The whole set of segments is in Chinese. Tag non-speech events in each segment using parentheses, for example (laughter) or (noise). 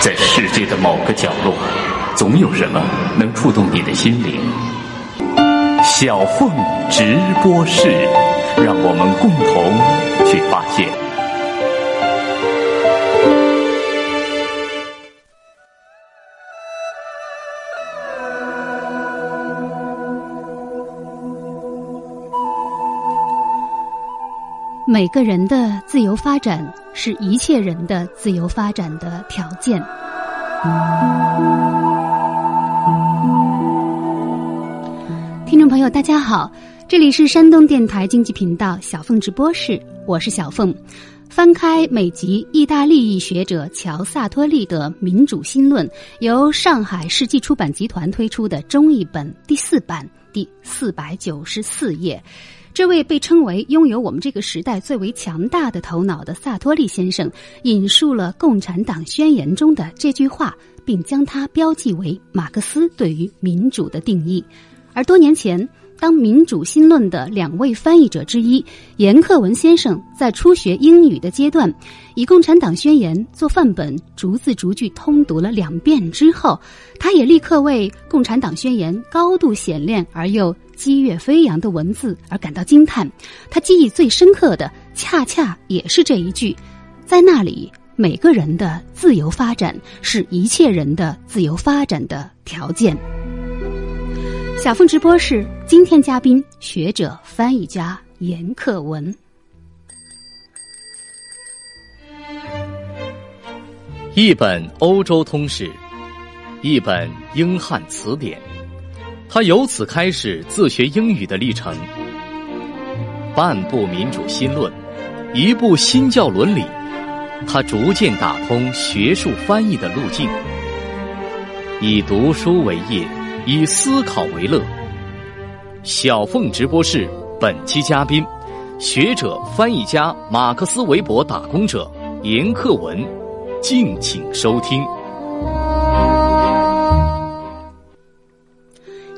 在世界的某个角落，总有什么能触动你的心灵。小凤直播室，让我们共同去发现。每个人的自由发展是一切人的自由发展的条件。听众朋友，大家好，这里是山东电台经济频道小凤直播室，我是小凤。翻开美籍意大利裔学者乔萨托利的《民主新论》，由上海世纪出版集团推出的中译本第四版第四百九十四页。这位被称为拥有我们这个时代最为强大的头脑的萨托利先生，引述了《共产党宣言》中的这句话，并将它标记为马克思对于民主的定义，而多年前。当《民主新论》的两位翻译者之一严克文先生在初学英语的阶段，以《共产党宣言》做范本，逐字逐句通读了两遍之后，他也立刻为《共产党宣言》高度显练而又激越飞扬的文字而感到惊叹。他记忆最深刻的，恰恰也是这一句：“在那里，每个人的自由发展是一切人的自由发展的条件。”小凤直播室今天嘉宾学者、翻译家严克文。一本欧洲通史，一本英汉词典，他由此开始自学英语的历程。半部民主新论，一部新教伦理，他逐渐打通学术翻译的路径，以读书为业。以思考为乐。小凤直播室本期嘉宾：学者、翻译家、马克思韦伯打工者严克文，敬请收听。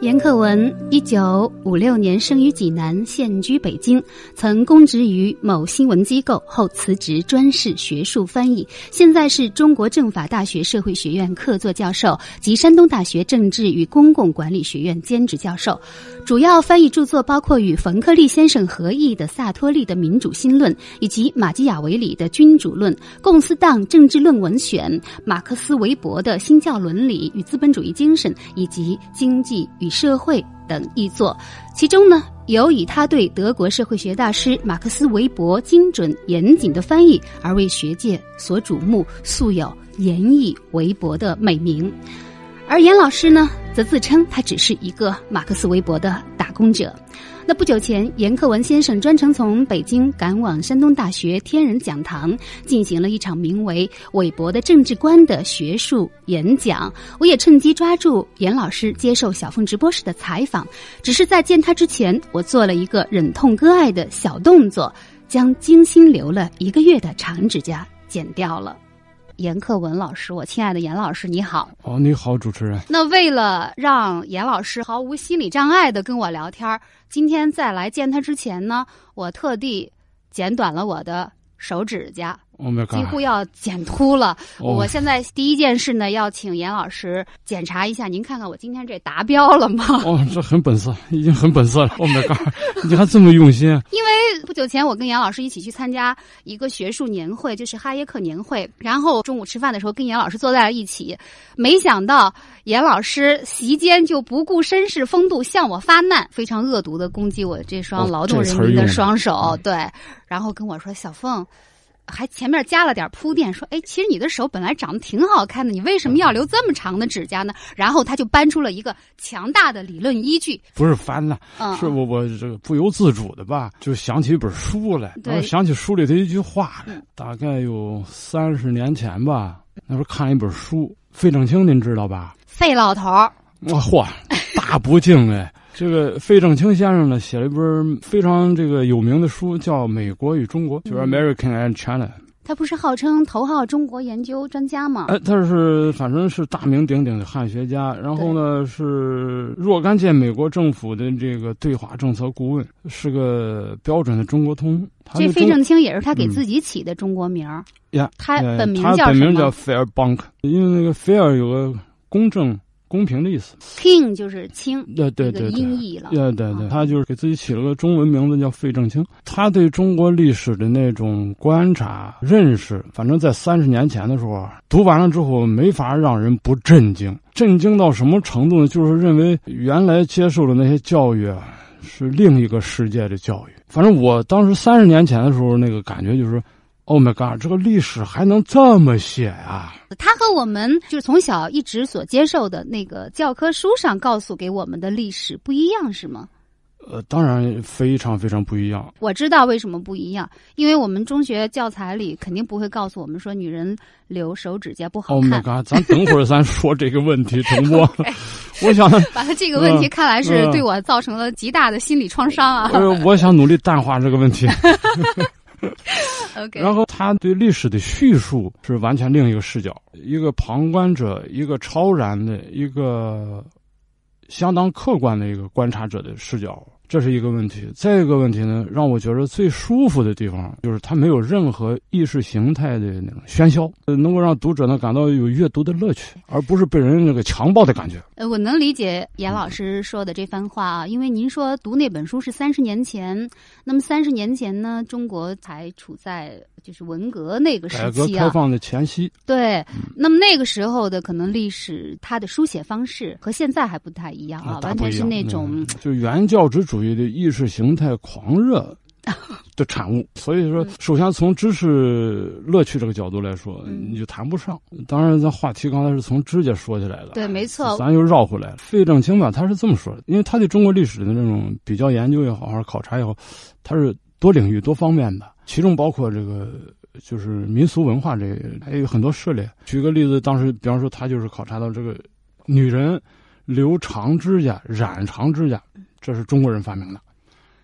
严克文，一九五六年生于济南，现居北京。曾公职于某新闻机构，后辞职专事学术翻译。现在是中国政法大学社会学院客座教授及山东大学政治与公共管理学院兼职教授。主要翻译著作包括与冯克利先生合译的萨托利的《民主新论》，以及马基雅维里的《君主论》、《共斯党政治论文选》、《马克思韦伯的新教伦理与资本主义精神》，以及《经济与》。社会等译作，其中呢有以他对德国社会学大师马克思韦伯精准严谨的翻译而为学界所瞩目，素有“严译韦伯”的美名。而严老师呢，则自称他只是一个马克思韦伯的打工者。在不久前，严克文先生专程从北京赶往山东大学天人讲堂，进行了一场名为《韦伯的政治观》的学术演讲。我也趁机抓住严老师接受小凤直播时的采访。只是在见他之前，我做了一个忍痛割爱的小动作，将精心留了一个月的长指甲剪掉了。严克文老师，我亲爱的严老师，你好。哦，你好，主持人。那为了让严老师毫无心理障碍的跟我聊天，今天在来见他之前呢，我特地剪短了我的手指甲。o 几乎要剪秃了。我现在第一件事呢，要请严老师检查一下，您看看我今天这达标了吗？哦，这很本色，已经很本色了。Oh my God！你还这么用心？因为不久前我跟严老师一起去参加一个学术年会，就是哈耶克年会。然后中午吃饭的时候跟严老师坐在了一起，没想到严老师席间就不顾绅士风度向我发难，非常恶毒的攻击我这双劳动人民的双手。对，然后跟我说：“小凤。”还前面加了点铺垫，说：“哎，其实你的手本来长得挺好看的，你为什么要留这么长的指甲呢？”然后他就搬出了一个强大的理论依据，不是翻了，是我我这个不由自主的吧，就想起一本书来，想起书里的一句话来，大概有三十年前吧，那时候看一本书，费正清，您知道吧？费老头，我嚯，大不敬哎。这个费正清先生呢，写了一本非常这个有名的书，叫《美国与中国》，就是《American and China》。他不是号称头号中国研究专家吗？呃，他是反正是大名鼎鼎的汉学家，然后呢是若干届美国政府的这个对华政策顾问，是个标准的中国通。这费正清也是他给自己起的中国名儿呀？他本名叫本名叫 Fairbank，因为那个 Fair 有个公正。公平的意思，King 就是清，对对对，音译了，对对对，他就是给自己起了个中文名字叫费正清。他对中国历史的那种观察、认识，反正在三十年前的时候，读完了之后，没法让人不震惊。震惊到什么程度呢？就是认为原来接受的那些教育啊，是另一个世界的教育。反正我当时三十年前的时候，那个感觉就是。Oh my god！这个历史还能这么写啊？他和我们就是从小一直所接受的那个教科书上告诉给我们的历史不一样，是吗？呃，当然非常非常不一样。我知道为什么不一样，因为我们中学教材里肯定不会告诉我们说女人留手指甲不好看。Oh my god！咱等会儿咱说这个问题成不？(laughs) (laughs) 我想把它这个问题，看来是对我造成了极大的心理创伤啊！我想努力淡化这个问题。(laughs) (laughs) 然后他对历史的叙述是完全另一个视角，一个旁观者，一个超然的，一个相当客观的一个观察者的视角。这是一个问题，再一个问题呢，让我觉得最舒服的地方就是它没有任何意识形态的那种喧嚣，能够让读者呢感到有阅读的乐趣，而不是被人那个强暴的感觉。呃，我能理解严老师说的这番话啊，因为您说读那本书是三十年前，那么三十年前呢，中国才处在。就是文革那个时期啊，改革开放的前夕。对，那么那个时候的可能历史，它的书写方式和现在还不太一样啊，完全是那种就原教旨主义的意识形态狂热的产物。所以说，首先从知识乐趣这个角度来说，你就谈不上。当然，咱话题刚才是从指甲说起来的，对，没错，咱又绕回来了。费正清吧，他是这么说的，因为他对中国历史的那种比较研究也好是考察也好，他是多领域多方面的。其中包括这个就是民俗文化这还有很多涉猎。举个例子，当时比方说他就是考察到这个女人留长指甲、染长指甲，这是中国人发明的。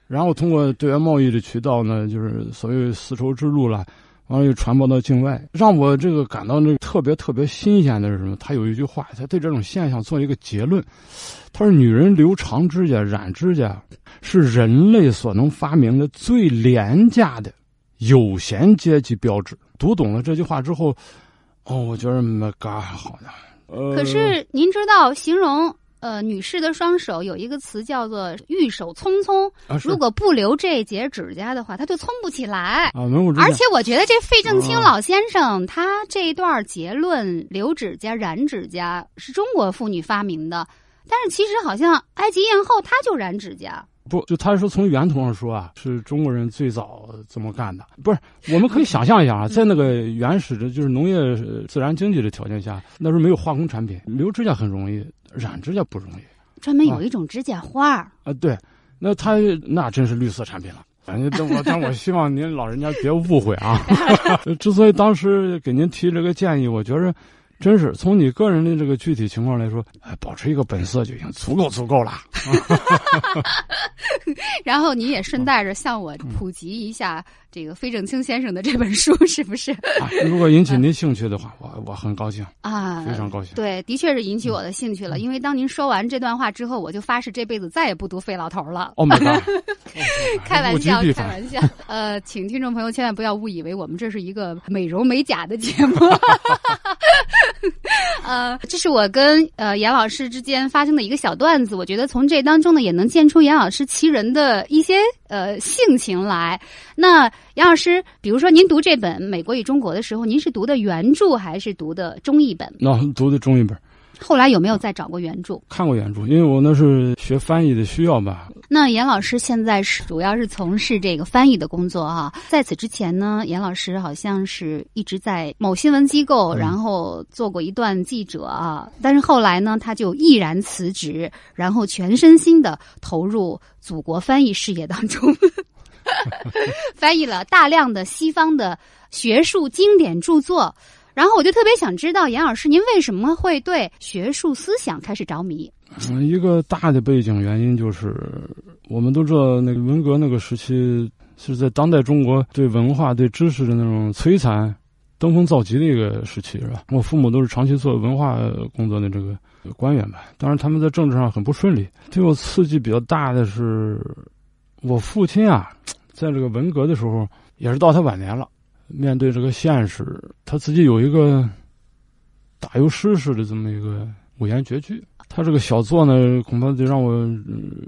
然后通过对外贸易的渠道呢，就是所谓丝绸之路啦，完了又传播到境外。让我这个感到那个特别特别新鲜的是什么？他有一句话，他对这种现象做一个结论，他说：“女人留长指甲、染指甲是人类所能发明的最廉价的。”有闲阶级标志，读懂了这句话之后，哦，我觉得嘎还好呢。呃，可是您知道，形容呃女士的双手有一个词叫做“玉手匆匆”。啊，如果不留这节截指甲的话，它就聪不起来。啊，而且我觉得这费正清老先生他这一段结论，留指甲、染指甲是中国妇女发明的，但是其实好像埃及艳后她就染指甲。不，就他说从源头上说啊，是中国人最早这么干的。不是，我们可以想象一下啊，在那个原始的就是农业自然经济的条件下，那时候没有化工产品，留指甲很容易，染指甲不容易。专门有一种指甲花儿啊，对，那他那真是绿色产品了。反正我但我希望您老人家别误会啊。(laughs) (laughs) 之所以当时给您提这个建议，我觉着。真是从你个人的这个具体情况来说，哎，保持一个本色就行，足够足够了。(laughs) 然后你也顺带着向我普及一下。这个费正清先生的这本书是不是？如果引起您兴趣的话，我我很高兴啊，非常高兴。对，的确是引起我的兴趣了。因为当您说完这段话之后，我就发誓这辈子再也不读费老头了。(laughs) 开玩笑，开玩笑。呃，请听众朋友千万不要误以为我们这是一个美容美甲的节目。(laughs) 呃，这是我跟呃严老师之间发生的一个小段子。我觉得从这当中呢，也能见出严老师其人的一些呃性情来。那。杨老师，比如说您读这本《美国与中国》的时候，您是读的原著还是读的中译本？那读的中译本。后来有没有再找过原著？看过原著，因为我那是学翻译的需要吧。那严老师现在是主要是从事这个翻译的工作哈。在此之前呢，严老师好像是一直在某新闻机构，然后做过一段记者啊。但是后来呢，他就毅然辞职，然后全身心的投入祖国翻译事业当中。(laughs) (laughs) 翻译了大量的西方的学术经典著作，然后我就特别想知道，严老师，您为什么会对学术思想开始着迷？嗯，一个大的背景原因就是，我们都知道那个文革那个时期是在当代中国对文化、对知识的那种摧残登峰造极的一个时期，是吧？我父母都是长期做文化工作的这个官员吧，当然他们在政治上很不顺利，对我刺激比较大的是。我父亲啊，在这个文革的时候，也是到他晚年了，面对这个现实，他自己有一个打油诗似的这么一个五言绝句。他这个小作呢，恐怕得让我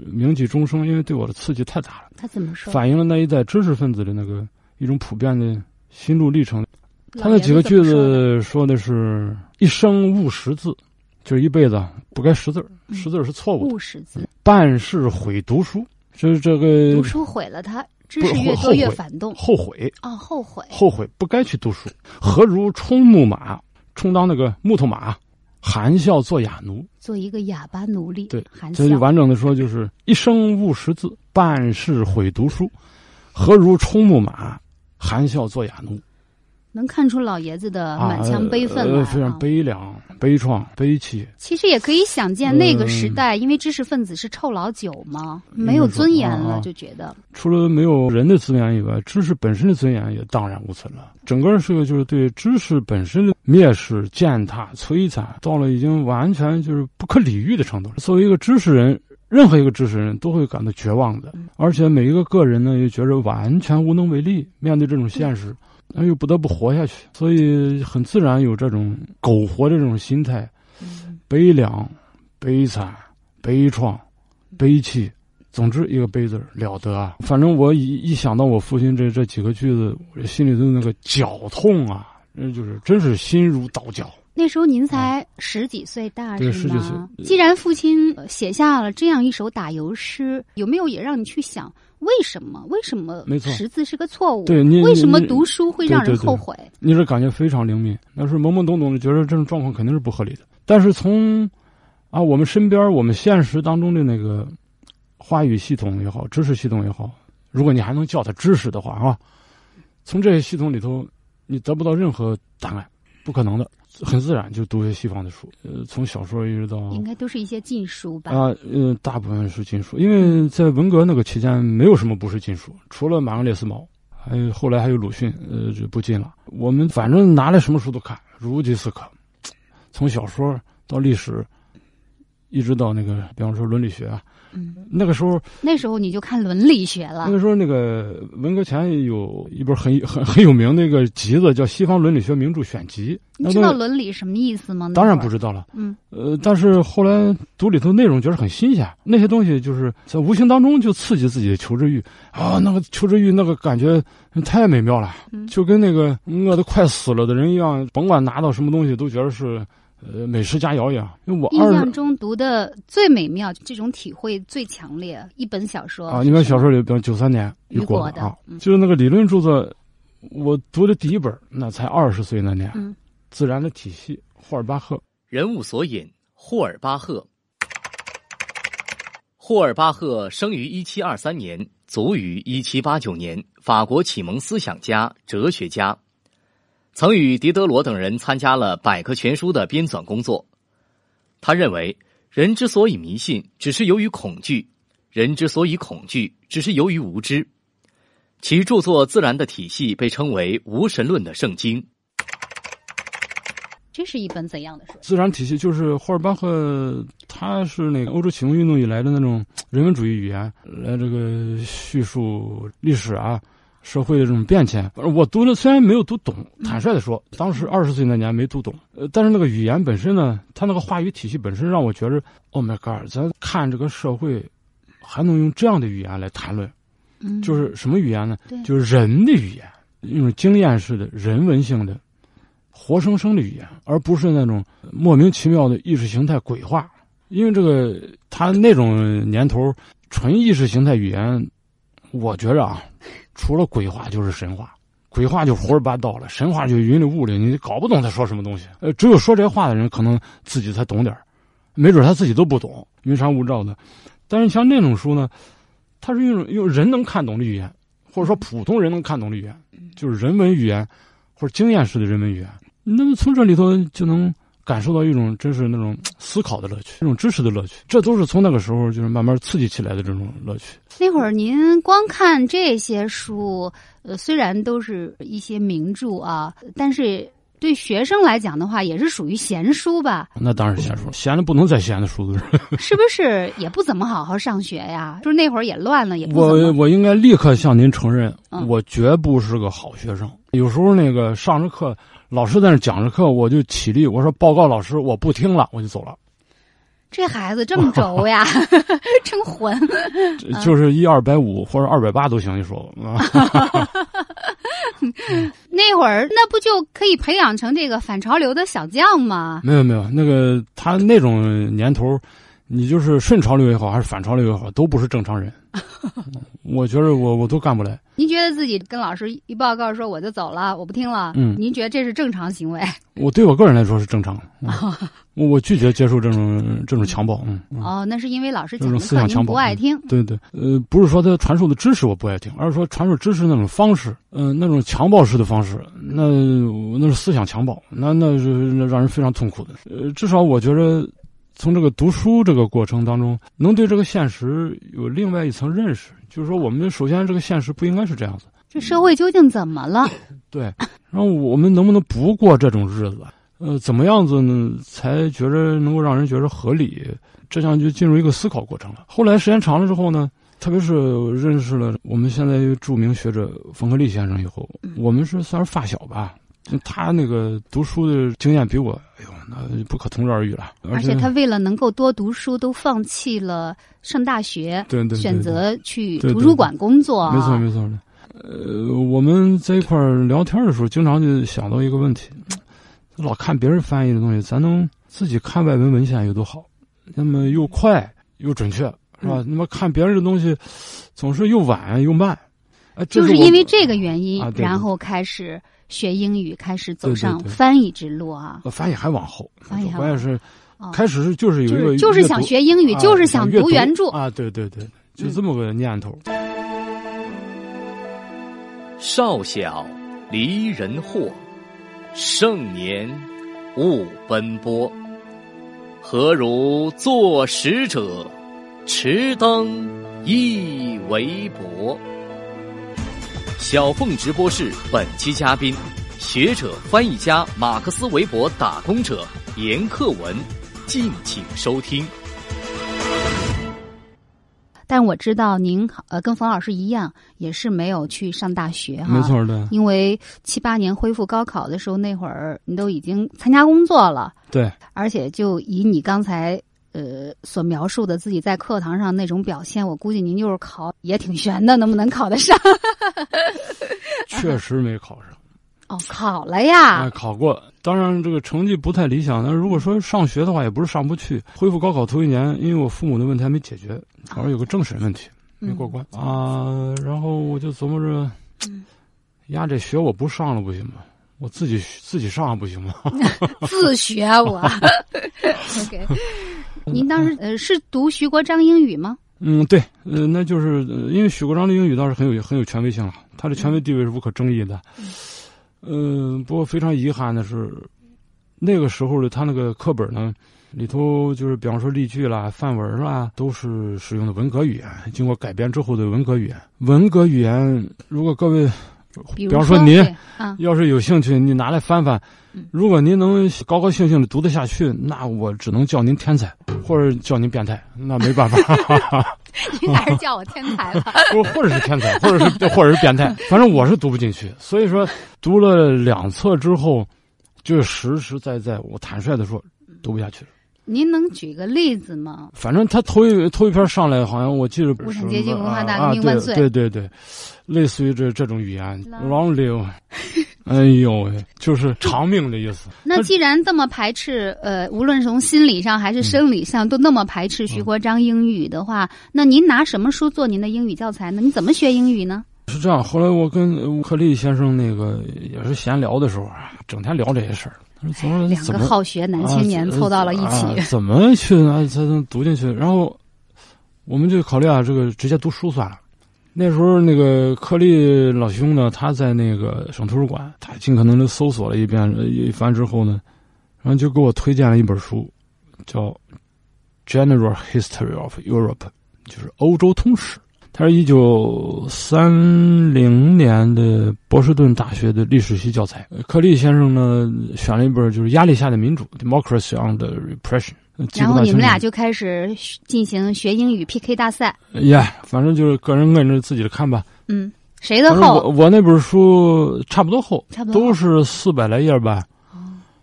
铭记终生，因为对我的刺激太大了。他怎么说？反映了那一代知识分子的那个一种普遍的心路历程。他那几个句子说的是：一生误识字，就是一辈子不该识字儿，识字是错误的。误识字，办事毁读书。就是这个读书毁了他，知识越多越反动。后悔啊，后悔，后悔不该去读书，何如充木马，充当那个木头马，含笑做哑奴，做一个哑巴奴隶。对，所以完整的说就是一生误识字，半世毁读书，何如充木马，含笑做哑奴。能看出老爷子的满腔悲愤非常悲凉、悲怆、悲戚。其实也可以想见，那个时代，因为知识分子是臭老九嘛，没有尊严了，就觉得除了没有人的尊严以外，知识本身的尊严也荡然无存了。整个社会就是对知识本身的蔑视、践踏、摧残，到了已经完全就是不可理喻的程度。作为一个知识人，任何一个知识人都会感到绝望的，而且每一个个人呢，也觉得完全无能为力，面对这种现实。那又不得不活下去，所以很自然有这种苟活的这种心态，悲凉、悲惨、悲怆、悲戚，总之一个悲字了得啊！反正我一一想到我父亲这这几个句子，我心里头那个绞痛啊，那就是真是心如刀绞。那时候您才十几岁大，对，十几岁。既然父亲写下了这样一首打油诗，有没有也让你去想？为什么？为什么没错，识字是个错误？对你，为什么读书会让人后悔？你这感觉非常灵敏，那是懵懵懂懂的，觉得这种状况肯定是不合理的。但是从啊，我们身边、我们现实当中的那个话语系统也好，知识系统也好，如果你还能叫它知识的话啊，从这些系统里头，你得不到任何答案，不可能的。很自然就读些西方的书，呃，从小说一直到应该都是一些禁书吧？啊，嗯，大部分是禁书，因为在文革那个期间没有什么不是禁书，除了马克斯毛，还有后来还有鲁迅，呃，就不禁了。我们反正拿来什么书都看，如饥似渴，从小说到历史，一直到那个，比方说伦理学。嗯，那个时候，那时候你就看伦理学了。那个时候那个文革前有一本很很很有名的一个集子叫《西方伦理学名著选集》，你知道伦理什么意思吗？当然不知道了。嗯，呃，但是后来读里头内容，觉得很新鲜，那些东西就是在无形当中就刺激自己的求知欲啊，那个求知欲那个感觉太美妙了，就跟那个饿得快死了的人一样，甭管拿到什么东西都觉得是。呃，美食佳肴一样。因为我印象中读的最美妙，这种体会最强烈。一本小说啊，一本小说里，比如九三年《雨果》的，就是那个理论著作。我读的第一本，那才二十岁那年，《自然的体系》霍尔巴赫。人物索引：霍尔巴赫。霍尔巴赫生于一七二三年，卒于一七八九年，法国启蒙思想家、哲学家。曾与狄德罗等人参加了《百科全书》的编纂工作。他认为，人之所以迷信，只是由于恐惧；人之所以恐惧，只是由于无知。其著作《自然的体系》被称为无神论的圣经。这是一本怎样的书？自然体系就是霍尔巴赫，他是那个欧洲启蒙运动以来的那种人文主义语言来这个叙述历史啊。社会的这种变迁，我读了虽然没有读懂，坦率的说，当时二十岁那年没读懂。呃，但是那个语言本身呢，它那个话语体系本身让我觉着，Oh my God！咱看这个社会，还能用这样的语言来谈论，嗯，就是什么语言呢？就是人的语言，一种经验式的人文性的、活生生的语言，而不是那种莫名其妙的意识形态鬼话。因为这个，他那种年头纯意识形态语言，我觉着啊。除了鬼话就是神话，鬼话就胡说八道了，神话就云里雾里，你搞不懂他说什么东西。呃，只有说这话的人可能自己才懂点儿，没准他自己都不懂，云山雾罩的。但是像那种书呢，它是用用人能看懂的语言，或者说普通人能看懂的语言，就是人文语言或者经验式的人文语言，那么从这里头就能。感受到一种真是那种 (tsk) 思考的乐趣，那种知识的乐趣，这都是从那个时候就是慢慢刺激起来的这种乐趣。那会儿您光看这些书，呃，虽然都是一些名著啊，但是对学生来讲的话，也是属于闲书吧？那当然是闲书，闲的不能再闲的书了。(laughs) (laughs) 是不是也不怎么好好上学呀？就是那会儿也乱了，也我我应该立刻向您承认，我绝不是个好学生。有时候那个上着课。老师在那讲着课，我就起立，我说报告老师，我不听了，我就走了。这孩子这么轴呀，(laughs) (laughs) 真混。就是一二百五或者二百八都行，你说 (laughs) 那会儿那不就可以培养成这个反潮流的小将吗？没有没有，那个他那种年头。你就是顺潮流也好，还是反潮流也好，都不是正常人。(laughs) 我觉着我我都干不来。您觉得自己跟老师一报告说我就走了，我不听了，嗯，您觉得这是正常行为？我对我个人来说是正常。我我拒绝接受这种这种强暴。嗯。哦，那是因为老师这种思想强暴，不爱听。对对，呃，不是说他传授的知识我不爱听，而是说传授知识那种方式，嗯，那种强暴式的方式，那那是思想强暴，那那是那让人非常痛苦的。呃，至少我觉着。从这个读书这个过程当中，能对这个现实有另外一层认识，就是说，我们首先这个现实不应该是这样子。这社会究竟怎么了？对，然后我们能不能不过这种日子？呃，怎么样子呢？才觉着能够让人觉着合理？这项就进入一个思考过程了。后来时间长了之后呢，特别是认识了我们现在著名学者冯克利先生以后，我们是算是发小吧。他那个读书的经验比我，哎呦，那不可同日而语了。而且他为了能够多读书，都放弃了上大学，对对，选择去图书馆工作。没错，没错呃，我们在一块儿聊天的时候，经常就想到一个问题：老看别人翻译的东西，咱能自己看外文文献有多好？那么又快又准确，是吧？那么看别人的东西，总是又晚又慢。就是因为这个原因，然后开始。学英语，开始走上翻译之路啊！我翻译还往后，我也是开始是就是有一个，就是想学英语，就是想读原著啊！对对对，就这么个念头。少小离人惑，盛年，勿奔波。何如作使者，持灯亦为薄。小凤直播室本期嘉宾，学者、翻译家、马克思韦伯打工者严克文，敬请收听。但我知道您呃，跟冯老师一样，也是没有去上大学哈，没错的。因为七八年恢复高考的时候，那会儿你都已经参加工作了，对。而且就以你刚才呃所描述的自己在课堂上那种表现，我估计您就是考也挺悬的，能不能考得上？(laughs) 确实没考上，哦，考了呀！考过，当然这个成绩不太理想。但是如果说上学的话，也不是上不去。恢复高考头一年，因为我父母的问题还没解决，好像有个政审问题没过关啊。然后我就琢磨着，呀，这学我不上了，不行吗？我自己自己上不行吗？(laughs) 自学我。(laughs) 您当时呃是读徐国章英语吗？嗯，对，呃，那就是因为许国璋的英语倒是很有很有权威性了，他的权威地位是无可争议的。呃，不过非常遗憾的是，那个时候的他那个课本呢，里头就是比方说例句啦、范文啦，都是使用的文革语言，经过改编之后的文革语言。文革语言，如果各位。比方说您，啊，要是有兴趣，你拿来翻翻。如果您能高高兴兴的读得下去，那我只能叫您天才，或者叫您变态，那没办法。您还是叫我天才吧。不，(laughs) 或者是天才，或者是或者是变态。(laughs) 反正我是读不进去，所以说读了两册之后，就实实在在，我坦率的说，读不下去了。您能举个例子吗？反正他头一头一篇上来，好像我记得不是接近无产阶级文化大革命万岁！对对对，类似于这这种语言。Long live！(laughs) 哎呦，就是长命的意思。那既然这么排斥，呃，无论从心理上还是生理上，都那么排斥徐国璋英语的话，那您拿什么书做您的英语教材呢？你怎么学英语呢？是这样，后来我跟吴克利先生那个也是闲聊的时候啊，整天聊这些事儿。两个好学男青年凑到了一起，怎么去才能读进去？然后，我们就考虑啊，这个直接读书算了。那时候那个克利老兄呢，他在那个省图书馆，他尽可能的搜索了一遍，呃，一番之后呢，然后就给我推荐了一本书，叫《General History of Europe》，就是《欧洲通史》。他是一九三零年的波士顿大学的历史系教材。克利先生呢，选了一本就是《压力下的民主》（Democracy Under Repression）。然后你们俩就开始进行学英语 PK 大赛。Yeah，反正就是个人按着自己的看吧。嗯，谁的厚？我我那本书差不多厚，差不多都是四百来页吧。哦，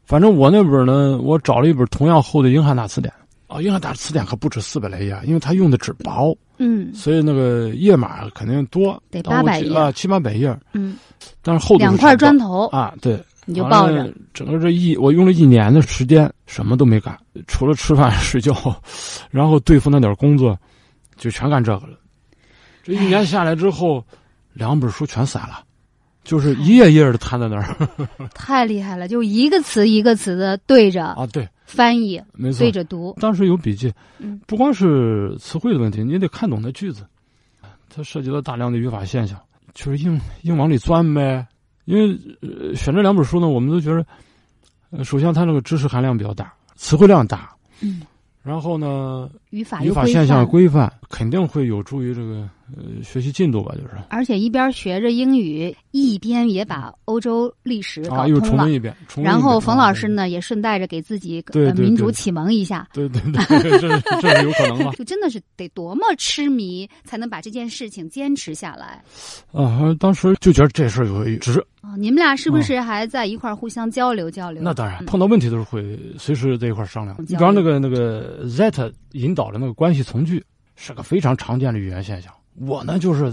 反正我那本呢，我找了一本同样厚的英汉大词典。啊，英汉打词典可不止四百来页，因为它用的纸薄，嗯，所以那个页码肯定多，得八百页啊，七八百页，嗯。但是厚度两块砖头啊，对。你就抱着整个这一，我用了一年的时间，什么都没干，除了吃饭 (laughs) 睡觉，然后对付那点工作，就全干这个了。这一年下来之后，两本书全散了，就是一页一页的摊在那儿。(laughs) 太厉害了，就一个词一个词的对着啊，对。翻译，对着读，当时有笔记。不光是词汇的问题，你得看懂那句子，它涉及到大量的语法现象，就是硬硬往里钻呗。因为选这两本书呢，我们都觉得，首先它那个知识含量比较大，词汇量大。嗯，然后呢？语法语法现象规范肯定会有助于这个呃学习进度吧，就是。而且一边学着英语，一边也把欧洲历史啊又重温一遍。然后冯老师呢也顺带着给自己对民主启蒙一下。对对对，这这有可能吗？(laughs) 就真的是得多么痴迷才能把这件事情坚持下来。啊，当时就觉得这事儿有值。啊，你们俩是不是还在一块儿互相交流交流？那当然，碰到问题都是会随时在一块儿商量。你刚那个那个 that 引。导的那个关系从句是个非常常见的语言现象。我呢就是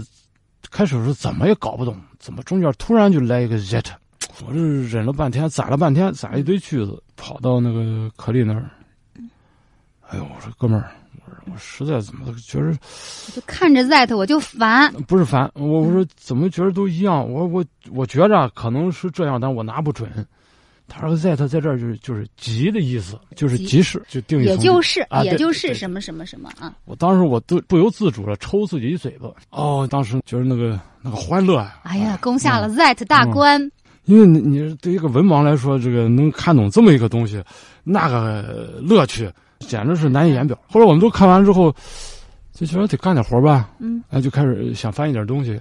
开始是怎么也搞不懂，怎么中间突然就来一个 that，我这忍了半天，攒了半天，攒一堆句子，跑到那个可丽那儿。哎呦，我说哥们儿，我说我实在怎么觉得，就看着 that 我就烦。不是烦，我我说怎么觉得都一样。我我我觉着可能是这样，但我拿不准。他说在，他在这儿就是就是集的意思，就是集市，就定义。也就是，也就是什么什么什么啊！我当时我都不由自主了，抽自己一嘴巴哦，当时就是那个那个欢乐啊！哎呀，攻下了 that 大关！因为你对一个文盲来说，这个能看懂这么一个东西，那个乐趣简直是难以言表。后来我们都看完之后，就觉得得干点活吧，嗯，哎，就开始想翻译点东西。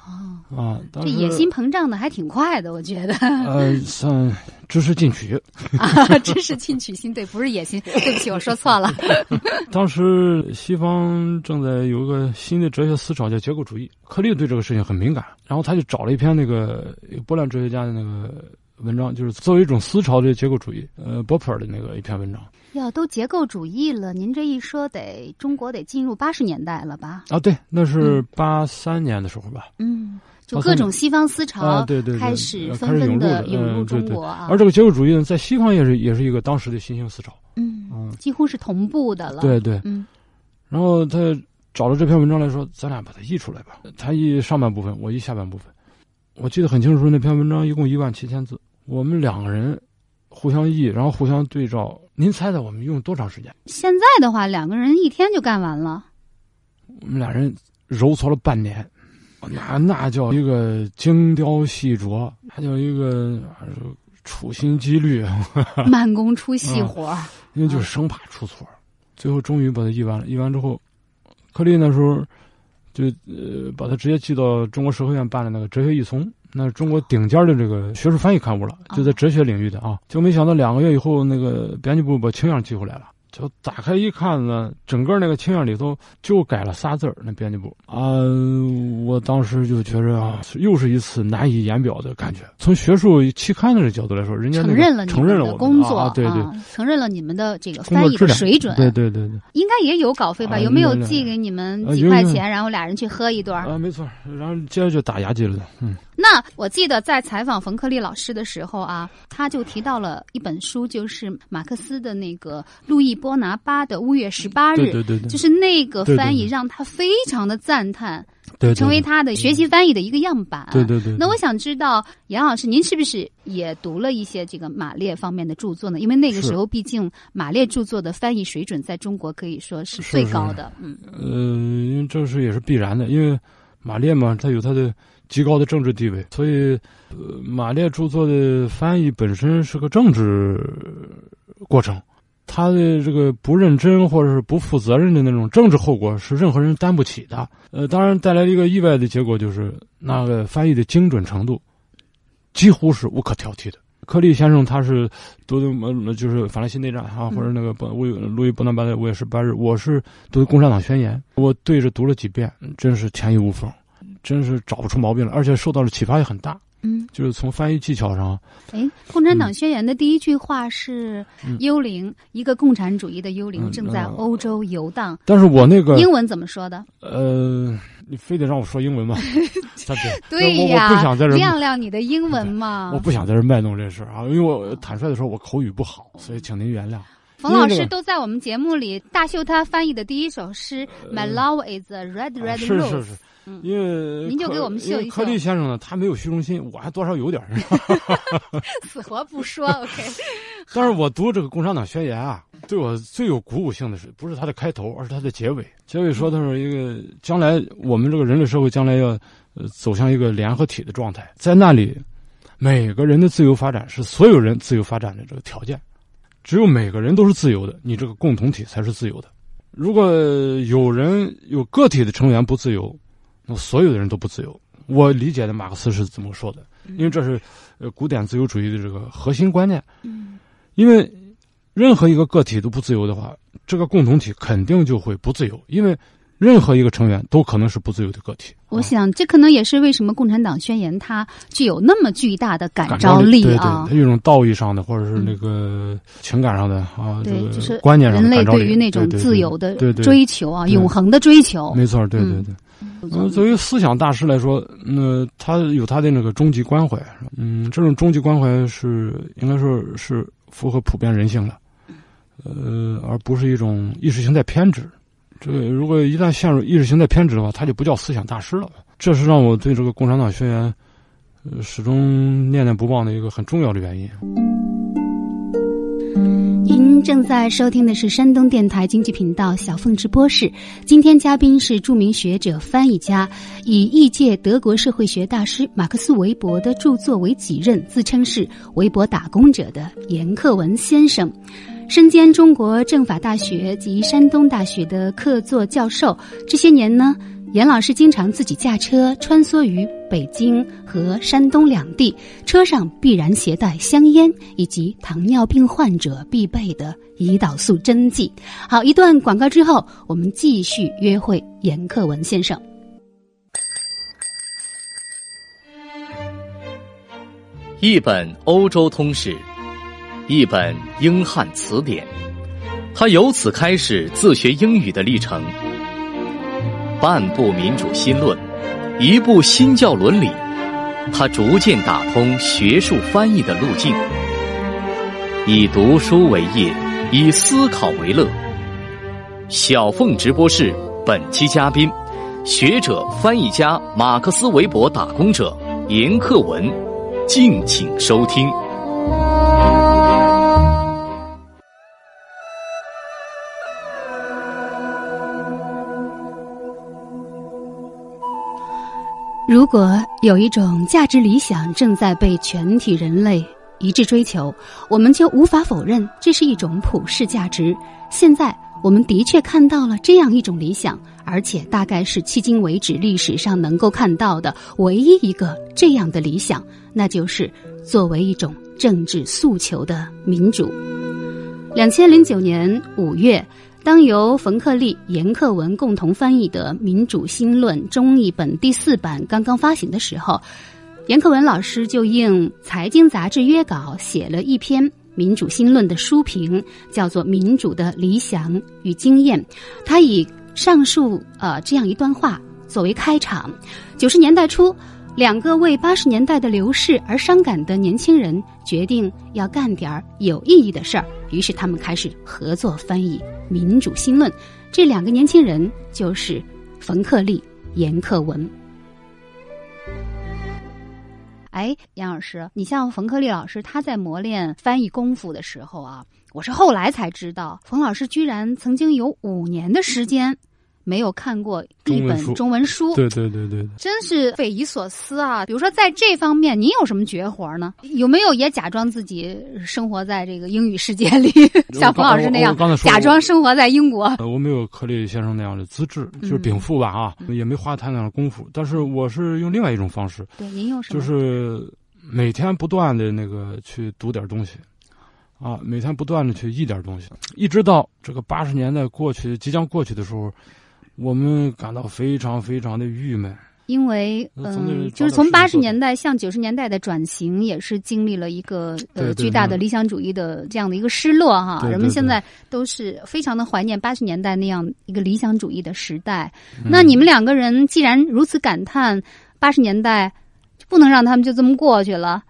啊啊，这野心膨胀的还挺快的，我觉得。呃，(laughs) 算。知识进取，啊，知识进取心对，不是野心，(laughs) 对不起，我说错了。(laughs) 当时西方正在有一个新的哲学思潮叫结构主义，克利对这个事情很敏感，然后他就找了一篇那个波兰哲学家的那个文章，就是作为一种思潮的结构主义，呃，波普尔的那个一篇文章。要都结构主义了，您这一说得中国得进入八十年代了吧？啊，对，那是八三年的时候吧。嗯。就各种西方思潮对对开始纷纷的涌入中国啊！而这个结构主义呢，在西方也是也是一个当时的新兴思潮。嗯嗯，几乎是同步的了。对对嗯，然后他找了这篇文章来说，咱俩把它译出来吧。他译上半部分，我译下半部分。我记得很清楚，那篇文章一共一万七千字。我们两个人互相译，然后互相对照。您猜猜，我们用多长时间？现在的话，两个人一天就干完了。我们俩人揉搓了半年。那那叫一个精雕细琢，那叫一个处心积虑，(laughs) 慢工出细活儿，那就是生怕出错。最后终于把它译完了，译完之后，克利那时候就呃把它直接寄到中国社科院办的那个《哲学译丛》，那是中国顶尖的这个学术翻译刊物了，就在哲学领域的啊。就没想到两个月以后，那个编辑部把清样寄回来了。就打开一看呢，整个那个清院里头就改了仨字儿。那编辑部，啊，我当时就觉着啊，又是一次难以言表的感觉。从学术期刊的角度来说，人家承认了，承认了我们啊，对对，承认了你们的这个翻译的水准。对对对，应该也有稿费吧？有没有寄给你们几块钱？然后俩人去喝一顿啊，没错。然后接着就打牙祭了。嗯。那我记得在采访冯克利老师的时候啊，他就提到了一本书，就是马克思的那个《路易》。波拿巴的五月十八日，对对对就是那个翻译让他非常的赞叹，对成为他的学习翻译的一个样板。对对对。那我想知道，杨老师，您是不是也读了一些这个马列方面的著作呢？因为那个时候，毕竟马列著作的翻译水准在中国可以说是最高的。嗯，因为这是也是必然的，因为马列嘛，他有他的极高的政治地位，所以马列著作的翻译本身是个政治过程。他的这个不认真或者是不负责任的那种政治后果，是任何人担不起的。呃，当然带来了一个意外的结果，就是那个翻译的精准程度几乎是无可挑剔的。柯利先生他是读的呃就是法兰西内战啊，或者那个布维、路易·布巴的我也是巴日，我是读《共产党宣言》，我对着读了几遍，真是天衣无缝，真是找不出毛病了。而且受到了启发也很大。嗯，就是从翻译技巧上。哎，共产党宣言的第一句话是“幽灵”，一个共产主义的幽灵正在欧洲游荡。但是我那个英文怎么说的？呃，你非得让我说英文吗？(laughs) 对呀，亮亮你的英文嘛。我不想在这卖弄这事啊，因为我坦率的说，我口语不好，所以请您原谅。冯老师都在我们节目里大秀他翻译的第一首诗，“My love is a red, red rose”。是是是。因为您就给我们秀一秀，克利先生呢，他没有虚荣心，我还多少有点儿，(laughs) 死活不说。OK，(laughs) 但是我读这个《共产党宣言》啊，对我最有鼓舞性的是，不是它的开头，而是它的结尾。结尾说，它是一个将来我们这个人类社会将来要呃走向一个联合体的状态，在那里，每个人的自由发展是所有人自由发展的这个条件。只有每个人都是自由的，你这个共同体才是自由的。如果有人有个体的成员不自由。所有的人都不自由，我理解的马克思是怎么说的，因为这是，呃，古典自由主义的这个核心观念。嗯，因为任何一个个体都不自由的话，这个共同体肯定就会不自由，因为。任何一个成员都可能是不自由的个体。我想，这可能也是为什么《共产党宣言》它具有那么巨大的感召力啊！对对，一种道义上的，或者是那个情感上的啊，对，就是观念上，人类对于那种自由的追求啊，永恒的追求。没错，对对对。作为思想大师来说，那他有他的那个终极关怀。嗯，这种终极关怀是应该说是符合普遍人性的，呃，而不是一种意识形态偏执。这个如果一旦陷入意识形态偏执的话，他就不叫思想大师了。这是让我对这个共产党宣言始终念念不忘的一个很重要的原因。您正在收听的是山东电台经济频道小凤直播室。今天嘉宾是著名学者、翻译家，以异界德国社会学大师马克思·韦伯的著作为己任，自称是韦伯打工者的严克文先生。身兼中国政法大学及山东大学的客座教授，这些年呢，严老师经常自己驾车穿梭于北京和山东两地，车上必然携带香烟以及糖尿病患者必备的胰岛素针剂。好，一段广告之后，我们继续约会严克文先生。一本欧洲通史。一本英汉词典，他由此开始自学英语的历程。半部民主新论，一部新教伦理，他逐渐打通学术翻译的路径。以读书为业，以思考为乐。小凤直播室本期嘉宾，学者、翻译家、马克思韦伯打工者严克文，敬请收听。如果有一种价值理想正在被全体人类一致追求，我们就无法否认这是一种普世价值。现在，我们的确看到了这样一种理想，而且大概是迄今为止历史上能够看到的唯一一个这样的理想，那就是作为一种政治诉求的民主。两千零九年五月。当由冯克利、严克文共同翻译的《民主新论》中译本第四版刚刚发行的时候，严克文老师就应《财经》杂志约稿，写了一篇《民主新论》的书评，叫做《民主的理想与经验》。他以上述呃这样一段话作为开场：九十年代初。两个为八十年代的流逝而伤感的年轻人决定要干点儿有意义的事儿，于是他们开始合作翻译《民主新论》。这两个年轻人就是冯克利、严克文。哎，杨老师，你像冯克利老师，他在磨练翻译功夫的时候啊，我是后来才知道，冯老师居然曾经有五年的时间。没有看过一本中文书，对对对对真是匪夷所思啊！比如说在这方面，您有什么绝活呢？有没有也假装自己生活在这个英语世界里，像 (laughs) 冯老师那样，假装生活在英国？我没有克里先生那样的资质，就是禀赋吧啊，也没花太大的功夫。但是我是用另外一种方式，对您用，什么？就是每天不断的那个去读点东西，啊，每天不断的去译点东西，一直到这个八十年代过去，即将过去的时候。我们感到非常非常的郁闷，因为嗯，就是从八十年代向九十年代的转型，也是经历了一个呃巨大的理想主义的这样的一个失落哈。人们现在都是非常的怀念八十年代那样一个理想主义的时代。那你们两个人既然如此感叹八十年代，就不能让他们就这么过去了。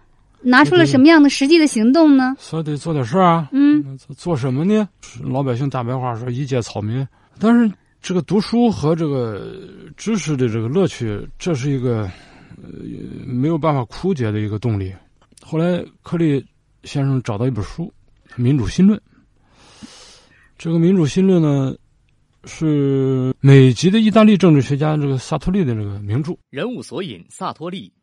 拿出了什么样的实际的行动呢？说得做点事儿啊，嗯，做什么呢？老百姓大白话说，一介草民，但是。这个读书和这个知识的这个乐趣，这是一个没有办法枯竭的一个动力。后来，克利先生找到一本书《民主新论》。这个《民主新论》呢，是美籍的意大利政治学家这个萨托利的这个名著。人物索引：萨托利，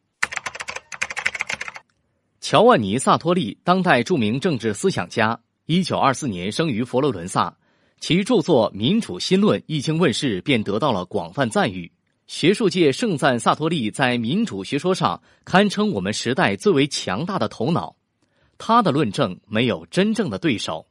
乔万尼·萨托利，当代著名政治思想家，一九二四年生于佛罗伦萨。其著作《民主新论》一经问世，便得到了广泛赞誉。学术界盛赞萨托利在民主学说上堪称我们时代最为强大的头脑，他的论证没有真正的对手。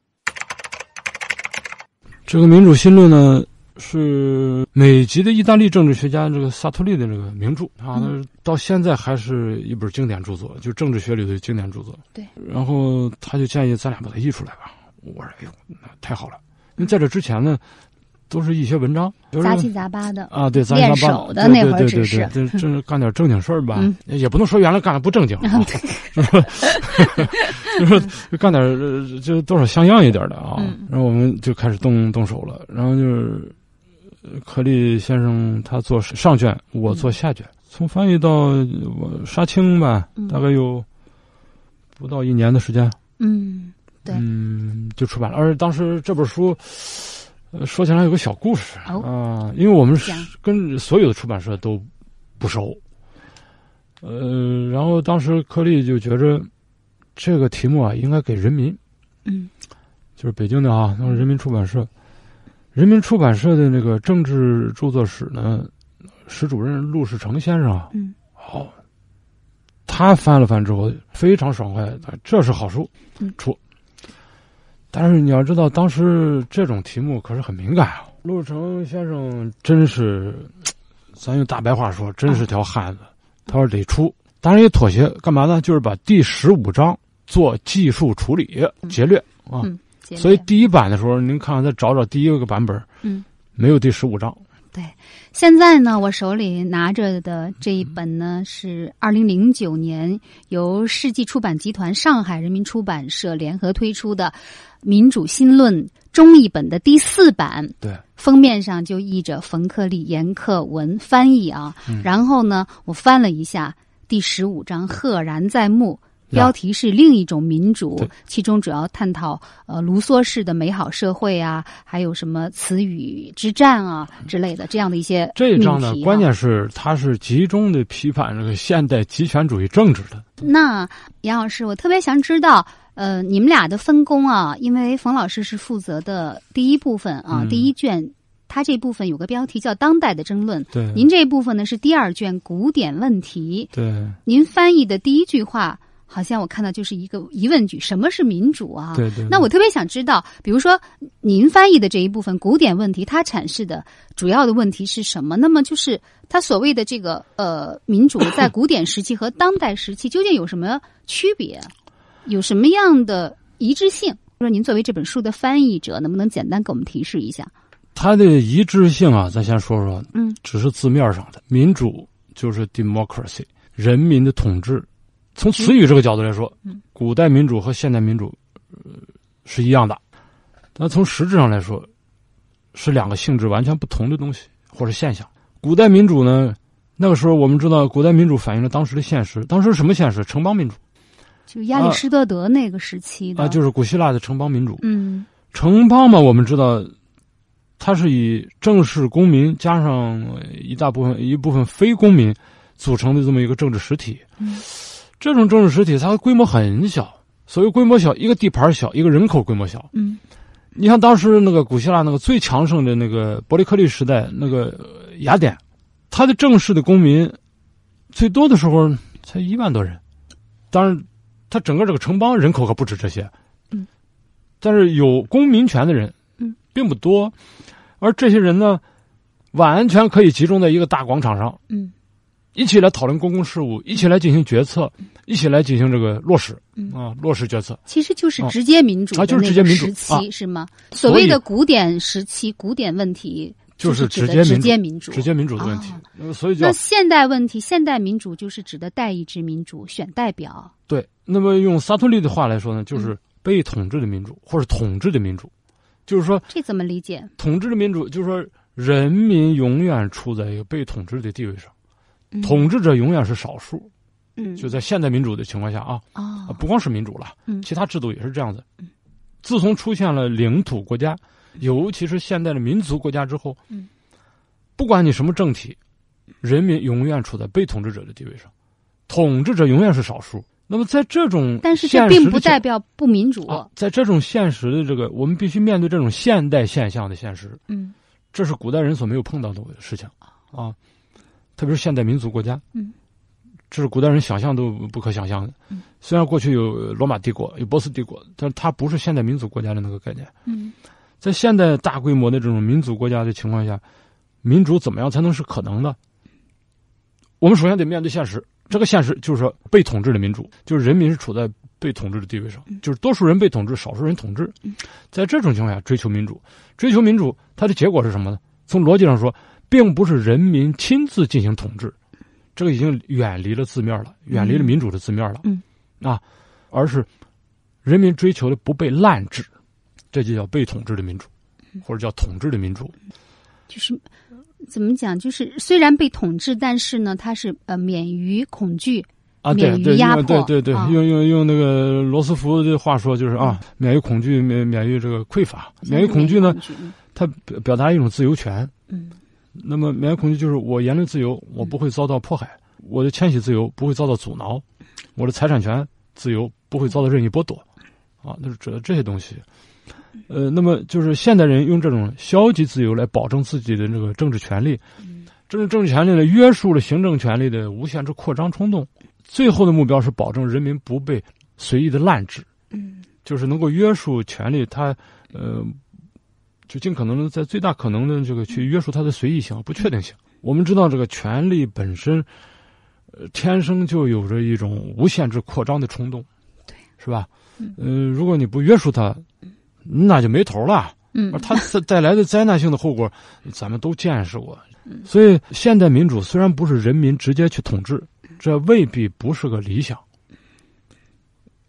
这个《民主新论》呢，是美籍的意大利政治学家这个萨托利的这个名著啊，到现在还是一本经典著作，就政治学里的经典著作。对。然后他就建议咱俩把它译出来吧。我说：“哎呦，那太好了。”因为在这之前呢，都是一些文章，杂七杂八的啊，对，练手的那会儿只是，这这干点正经事儿吧，也不能说原来干的不正经，就是就干点就多少像样一点的啊。然后我们就开始动动手了，然后就是，可立先生他做上卷，我做下卷，从翻译到杀青吧，大概有不到一年的时间，嗯。嗯，就出版了。而当时这本书，说起来有个小故事啊，因为我们跟所有的出版社都不熟。呃，然后当时柯立就觉着这个题目啊，应该给人民，嗯，就是北京的啊，那人民出版社，人民出版社的那个政治著作室呢，史主任陆世成先生，嗯，好，他翻了翻之后，非常爽快，这是好书，嗯，出。但是你要知道，当时这种题目可是很敏感啊！陆成先生真是，咱用大白话说，真是条汉子。他说得出，当然也妥协，干嘛呢？就是把第十五章做技术处理、劫掠啊。嗯。所以第一版的时候，您看看再找找第一个版本。嗯。没有第十五章。对。现在呢，我手里拿着的这一本呢，是二零零九年由世纪出版集团、上海人民出版社联合推出的。《民主新论》中译本的第四版，对封面上就译着冯克利、严克文翻译啊。然后呢，我翻了一下第十五章，赫然在目，标题是另一种民主，其中主要探讨呃卢梭式的美好社会啊，还有什么词语之战啊之类的这样的一些。这一章呢，关键是它是集中的批判这个现代极权主义政治的。那杨老师，我特别想知道。呃，你们俩的分工啊，因为冯老师是负责的第一部分啊，第一卷，他这部分有个标题叫“当代的争论”。对，您这部分呢是第二卷“古典问题”。对，您翻译的第一句话，好像我看到就是一个疑问句：“什么是民主？”啊，对对。那我特别想知道，比如说您翻译的这一部分“古典问题”，它阐释的主要的问题是什么？那么就是它所谓的这个呃民主，在古典时期和当代时期究竟有什么区别？有什么样的一致性？说您作为这本书的翻译者，能不能简单给我们提示一下？它的一致性啊，咱先说说。嗯，只是字面上的“民主”就是 democracy，人民的统治。从词语这个角度来说，嗯，古代民主和现代民主，呃，是一样的。但从实质上来说，是两个性质完全不同的东西或者现象。古代民主呢，那个时候我们知道，古代民主反映了当时的现实，当时什么现实？城邦民主。就亚里士多德那个时期的啊，就是古希腊的城邦民主。嗯，城邦嘛，我们知道，它是以正式公民加上一大部分一部分非公民组成的这么一个政治实体。嗯，这种政治实体它的规模很小，所谓规模小，一个地盘小，一个人口规模小。嗯，你像当时那个古希腊那个最强盛的那个伯利克利时代，那个雅典，它的正式的公民最多的时候才一万多人，当然。他整个这个城邦人口可不止这些，嗯，但是有公民权的人，嗯，并不多，而这些人呢，完全可以集中在一个大广场上，嗯，一起来讨论公共事务，一起来进行决策，一起来进行这个落实，啊，落实决策，其实就是直接民主，啊，就是直接民主时期是吗？所谓的古典时期古典问题。就是直接民主，直接民主的问题。那所以，那现代问题，现代民主就是指的代议制民主，选代表。对，那么用萨托利的话来说呢，就是被统治的民主或者统治的民主，就是说这怎么理解？统治的民主就是说人民永远处在一个被统治的地位上，统治者永远是少数。嗯，就在现代民主的情况下啊，啊，不光是民主了，其他制度也是这样子。自从出现了领土国家。尤其是现代的民族国家之后，嗯，不管你什么政体，人民永远处在被统治者的地位上，统治者永远是少数。那么，在这种，但是这并不代表不民主。在这种现实的这个，我们必须面对这种现代现象的现实。嗯，这是古代人所没有碰到的事情啊，特别是现代民族国家，嗯，这是古代人想象都不可想象的。虽然过去有罗马帝国、有波斯帝国，但是它不是现代民族国家的那个概念。嗯。在现代大规模的这种民主国家的情况下，民主怎么样才能是可能的？我们首先得面对现实，这个现实就是说，被统治的民主，就是人民是处在被统治的地位上，就是多数人被统治，少数人统治。在这种情况下，追求民主，追求民主，它的结果是什么呢？从逻辑上说，并不是人民亲自进行统治，这个已经远离了字面了，远离了民主的字面了。嗯啊，而是人民追求的不被滥治。这就叫被统治的民主，或者叫统治的民主，就是怎么讲？就是虽然被统治，但是呢，它是呃，免于恐惧啊，免于压迫。对对对，用用用那个罗斯福的话说，就是啊，免于恐惧，免免于这个匮乏。免于恐惧呢，它表达一种自由权。嗯，那么免于恐惧就是我言论自由，我不会遭到迫害；我的迁徙自由不会遭到阻挠；我的财产权自由不会遭到任意剥夺。啊，那是指的这些东西。呃，那么就是现代人用这种消极自由来保证自己的那个政治权利，这种政治权利呢，约束了行政权力的无限制扩张冲动，最后的目标是保证人民不被随意的滥制，嗯，就是能够约束权力，它呃，就尽可能的在最大可能的这个去约束它的随意性、不确定性。我们知道，这个权力本身，呃，天生就有着一种无限制扩张的冲动，对，是吧？嗯，呃，如果你不约束它。那就没头了。嗯，他带来的灾难性的后果，咱们都见识过。所以，现代民主虽然不是人民直接去统治，这未必不是个理想。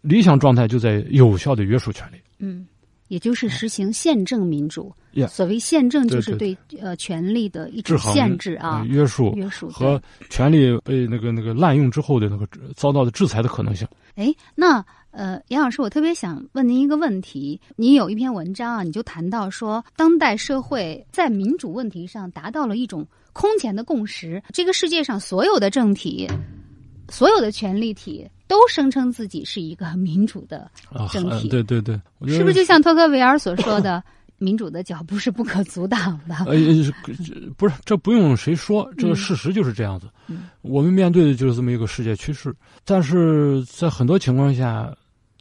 理想状态就在有效的约束权力。嗯，也就是实行宪政民主。所谓宪政就是对呃权力的一种限制啊，约束、约束和权力被那个那个滥用之后的那个遭到的制裁的可能性。哎，那。呃，杨老师，我特别想问您一个问题。你有一篇文章啊，你就谈到说，当代社会在民主问题上达到了一种空前的共识。这个世界上所有的政体、所有的权力体都声称自己是一个民主的政体。对对对，是不是就像托克维尔所说的？(laughs) 民主的脚步是不可阻挡的。呃，不是，这不用谁说，这个事实就是这样子。我们面对的就是这么一个世界趋势，但是在很多情况下，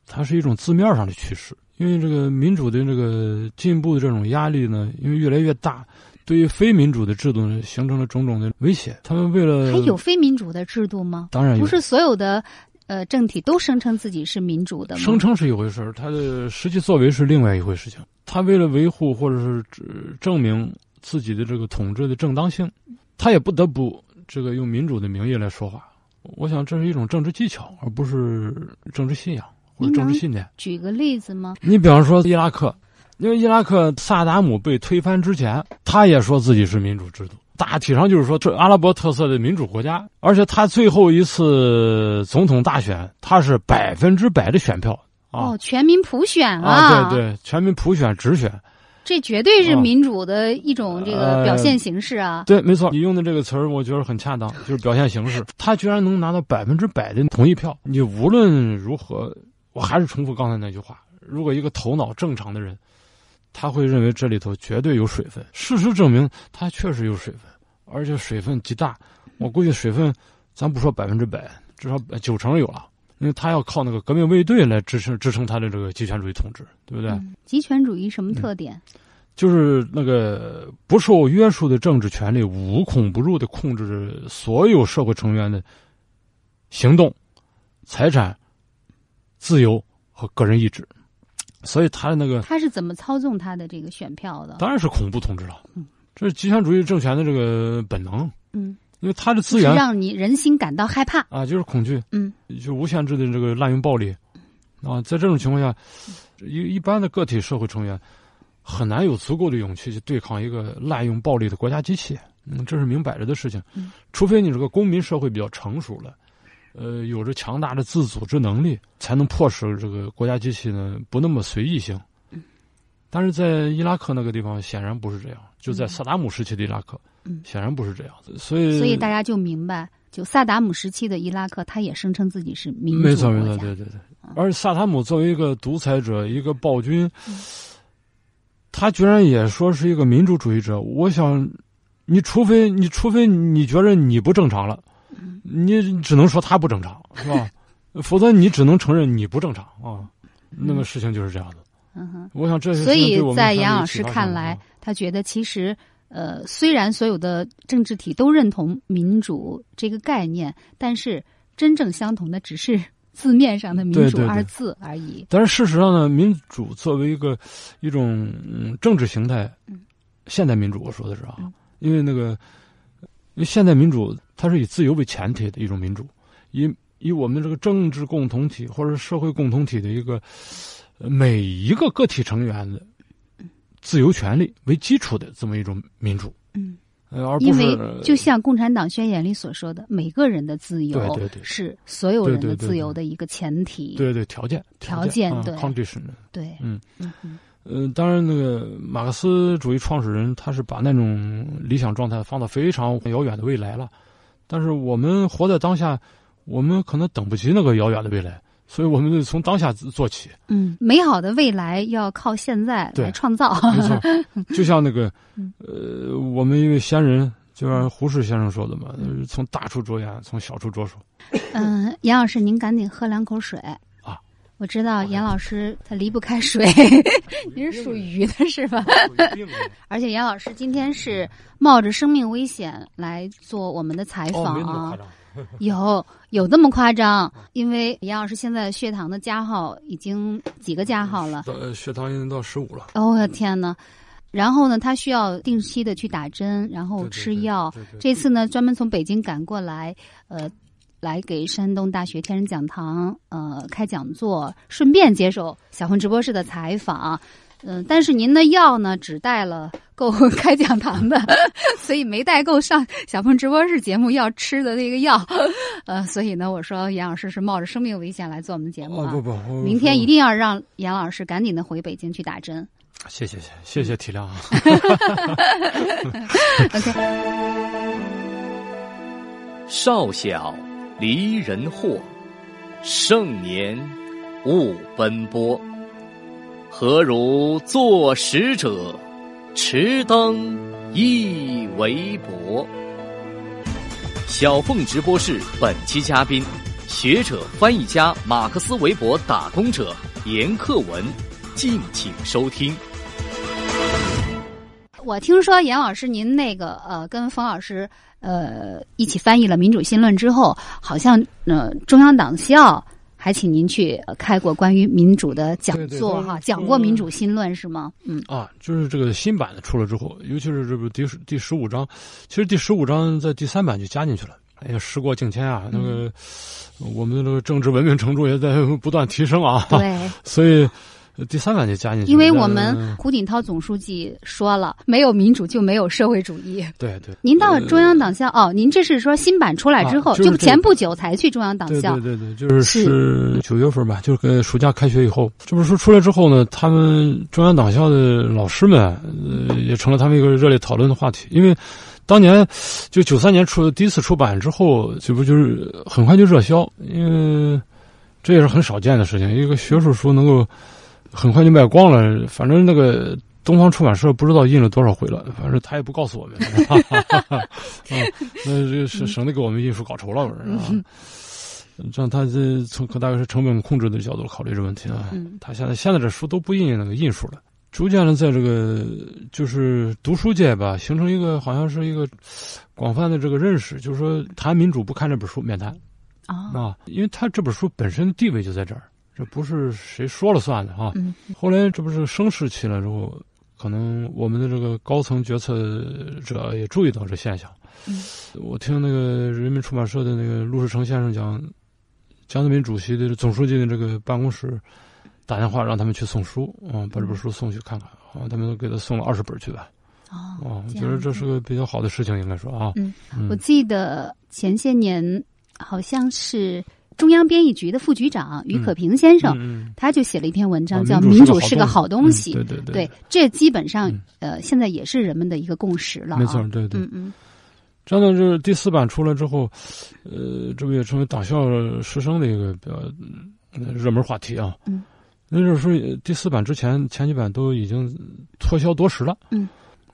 它是一种字面上的趋势。因为这个民主的这个进步的这种压力呢，因为越来越大，对于非民主的制度呢，形成了种种的威胁。他们为了还有非民主的制度吗？当然，不是所有的。呃，政体都声称自己是民主的，声称是一回事儿，他的实际作为是另外一回事情。他为了维护或者是证明自己的这个统治的正当性，他也不得不这个用民主的名义来说话。我想这是一种政治技巧，而不是政治信仰或者政治信念。举个例子吗？你比方说伊拉克，因为伊拉克萨达姆被推翻之前，他也说自己是民主制度。大体上就是说，这阿拉伯特色的民主国家，而且他最后一次总统大选，他是百分之百的选票啊，全民普选啊，对对，全民普选直选，这绝对是民主的一种这个表现形式啊。对，没错，你用的这个词儿，我觉得很恰当，就是表现形式。他居然能拿到百分之百的同意票，你无论如何，我还是重复刚才那句话：，如果一个头脑正常的人。他会认为这里头绝对有水分，事实证明他确实有水分，而且水分极大。我估计水分，咱不说百分之百，至少九成有了，因为他要靠那个革命卫队来支撑支撑他的这个集权主义统治，对不对？集权主义什么特点？就是那个不受约束的政治权利，无孔不入的控制所有社会成员的行动、财产、自由和个人意志。所以他的那个，他是怎么操纵他的这个选票的？当然是恐怖统治了。嗯，这是极权主义政权的这个本能。嗯，因为他的资源是让你人心感到害怕啊，就是恐惧。嗯，就无限制的这个滥用暴力。啊，在这种情况下，一一般的个体社会成员很难有足够的勇气去对抗一个滥用暴力的国家机器。嗯，这是明摆着的事情。嗯，除非你这个公民社会比较成熟了。呃，有着强大的自组织能力，才能迫使这个国家机器呢不那么随意性。但是在伊拉克那个地方显然不是这样，就在萨达姆时期的伊拉克，显然不是这样。所以，所以大家就明白，就萨达姆时期的伊拉克，他也声称自己是民主没错，没错，对对对。而萨达姆作为一个独裁者、一个暴君，他居然也说是一个民主主义者。我想，你除非你除非你觉着你不正常了。你只能说他不正常，是吧？(laughs) 否则你只能承认你不正常啊。那个事情就是这样的。嗯哼，我想这些，所以，在杨老师看来，他觉得其实，呃，虽然所有的政治体都认同民主这个概念，但是真正相同的只是字面上的“民主”二字而已。但是事实上呢，民主作为一个一种政治形态，现代民主，我说的是啊，因为那个。因为现代民主，它是以自由为前提的一种民主，以以我们这个政治共同体或者社会共同体的一个每一个个体成员的自由权利为基础的这么一种民主。嗯，而不是。因为就像《共产党宣言》里所说的，每个人的自由是所有人的自由的一个前提。对对，条件条件对。condition 对嗯。嗯，当然，那个马克思主义创始人他是把那种理想状态放到非常遥远的未来了，但是我们活在当下，我们可能等不及那个遥远的未来，所以我们就从当下做起。嗯，美好的未来要靠现在来创造。没错，就像那个，(laughs) 呃，我们一位先人就像胡适先生说的嘛，从大处着眼，从小处着手。嗯，杨老师，您赶紧喝两口水。我知道严老师 (laughs) 他离不开水，(laughs) 你是属鱼的是吧？(laughs) 而且严老师今天是冒着生命危险来做我们的采访啊，有有这么夸张？因为严老师现在血糖的加号已经几个加号了，呃，血糖已经到十五了。哦，我的天哪！然后呢，他需要定期的去打针，然后吃药。这次呢，专门从北京赶过来，呃。来给山东大学天人讲堂呃开讲座，顺便接受小鹏直播室的采访，嗯，但是您的药呢只带了够 (laughs) 开讲堂的，(laughs) 所以没带够上小鹏直播室节目要吃的那个药，呃，(laughs) 所以呢，我说杨老师是冒着生命危险来做我们节目，不不，明天一定要让杨老师赶紧的回北京去打针。谢谢谢，谢谢体谅啊。OK，少小。离人惑，盛年勿奔波。何如作使者，持灯一围薄。小凤直播室本期嘉宾，学者、翻译家马克思韦博打工者严克文，敬请收听。我听说严老师，您那个呃，跟冯老师呃一起翻译了《民主新论》之后，好像呃中央党校还请您去开过关于民主的讲座哈，讲过《民主新论》是吗？嗯啊，就是这个新版的出了之后，尤其是这个第十第十五章，其实第十五章在第三版就加进去了。哎呀，时过境迁啊，那个我们的这个政治文明程度也在不断提升啊，对，(laughs) 所以。第三版就加进去，因为我们胡锦涛总书记说了，没有民主就没有社会主义。对对，您到中央党校哦，您这是说新版出来之后，就前不久才去中央党校，对对对，就是是九月份吧，就是暑假开学以后，这本书出来之后呢，他们中央党校的老师们也成了他们一个热烈讨论的话题，因为当年就九三年出第一次出版之后，这不就是很快就热销，因为这也是很少见的事情，一个学术书能够。很快就卖光了，反正那个东方出版社不知道印了多少回了，反正他也不告诉我们。(laughs) 那这省省得给我们印书搞愁了，我是。让他这从可大概是成本控制的角度考虑这问题啊。他现在现在这书都不印那个印书了，逐渐的在这个就是读书界吧，形成一个好像是一个广泛的这个认识，就是说谈民主不看这本书免谈啊，因为他这本书本身的地位就在这儿。这不是谁说了算的哈。后来这不是声势期了之后，可能我们的这个高层决策者也注意到这现象。我听那个人民出版社的那个陆世成先生讲，江泽民主席的总书记的这个办公室打电话让他们去送书啊，把这本书送去看看啊，他们都给他送了二十本去吧。啊，我觉得这是个比较好的事情，应该说啊。嗯，我记得前些年好像是。中央编译局的副局长于可平先生，他就写了一篇文章，叫《民主是个好东西》。对对对，这基本上呃，现在也是人们的一个共识了。没错，对对。嗯嗯，这样的就是第四版出来之后，呃，这不也成为党校师生的一个比较热门话题啊。嗯。那就是第四版之前前几版都已经脱销多时了。嗯。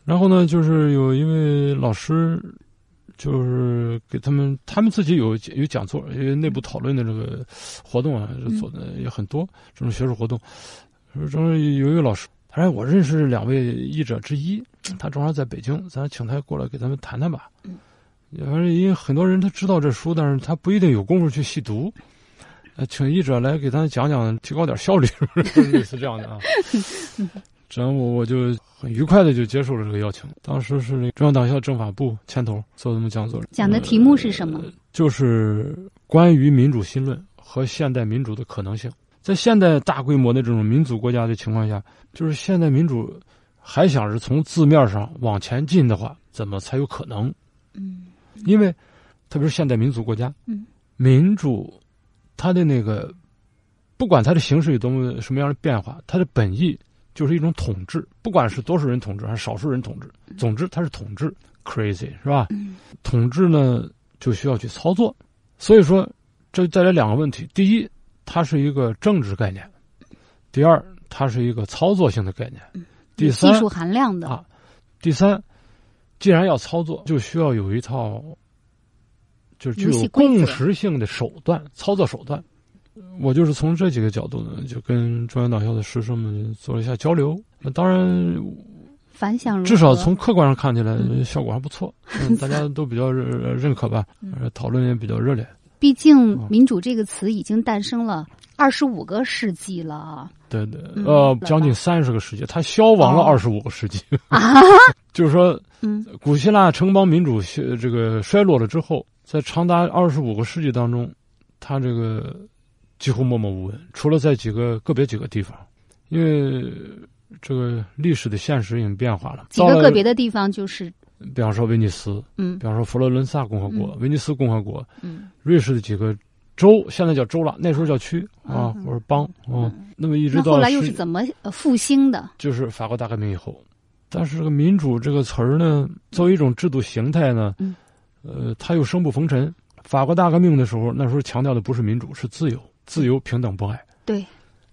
然后呢，就是有一位老师。就是给他们，他们自己有有讲座，因为内部讨论的这个活动啊，做的也很多，这种学术活动。说正好有一个老师，他说我认识两位译者之一，他正好在北京，咱请他过来给咱们谈谈吧。反正因为很多人他知道这书，但是他不一定有功夫去细读，请译者来给咱讲讲，提高点效率，是 (laughs) 这样的啊。(laughs) 然后我我就很愉快的就接受了这个邀请。当时是中央党校政法部牵头做这么讲座讲的题目是什么？就是关于民主新论和现代民主的可能性。在现代大规模的这种民族国家的情况下，就是现代民主还想着从字面上往前进的话，怎么才有可能？嗯，因为特别是现代民族国家，嗯，民主它的那个不管它的形式有多么什么样的变化，它的本意。就是一种统治，不管是多数人统治还是少数人统治，总之它是统治，crazy 是吧？统治呢就需要去操作，所以说这带来两个问题：第一，它是一个政治概念；第二，它是一个操作性的概念；第三，技术含量的啊；第三，既然要操作，就需要有一套就具有共识性的手段，操作手段。我就是从这几个角度呢，就跟中央党校的师生们做了一下交流。那当然，反响至少从客观上看起来效果还不错，(laughs) 大家都比较认认可吧？讨论也比较热烈。毕竟“民主”这个词已经诞生了二十五个世纪了。对对，呃，将近三十个世纪，它消亡了二十五个世纪。(laughs) 啊，就是说，(laughs) 嗯，古希腊城邦民主这个衰落了之后，在长达二十五个世纪当中，它这个。几乎默默无闻，除了在几个个别几个地方，因为这个历史的现实已经变化了。几个个别的地方就是，比方说威尼斯，嗯，比方说佛罗伦萨共和国、威尼斯共和国，嗯，瑞士的几个州，现在叫州了，那时候叫区啊或者邦嗯。那么一直到后来又是怎么复兴的？就是法国大革命以后，但是这个民主这个词儿呢，作为一种制度形态呢，呃，它又生不逢辰。法国大革命的时候，那时候强调的不是民主，是自由。自由、平等、博爱，对，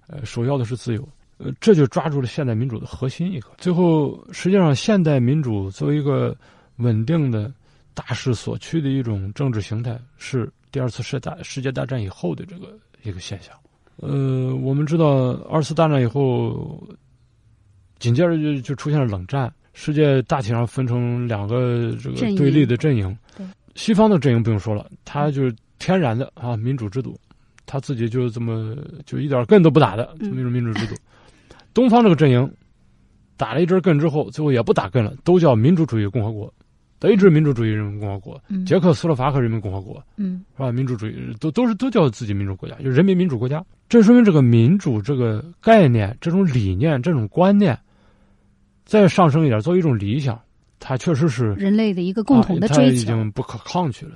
呃，首要的是自由，呃，这就抓住了现代民主的核心一个。最后，实际上，现代民主作为一个稳定的大势所趋的一种政治形态，是第二次世大世界大战以后的这个一个现象。呃，我们知道，二次大战以后，紧接着就就出现了冷战，世界大体上分成两个这个对立的阵营，西方的阵营不用说了，它就是天然的啊民主制度。他自己就这么就一点根都不打的民主民主制度，(laughs) 东方这个阵营打了一阵根之后，最后也不打根了，都叫民主主义共和国，德意志民主主义人民共和国，捷克斯洛伐克人民共和国，嗯，是吧？民主主义都都是都叫自己民主国家，就人民民主国家。这说明这个民主这个概念、这种理念、这种观念，再上升一点，作为一种理想，它确实是人类的一个共同的追求，已经不可抗拒了。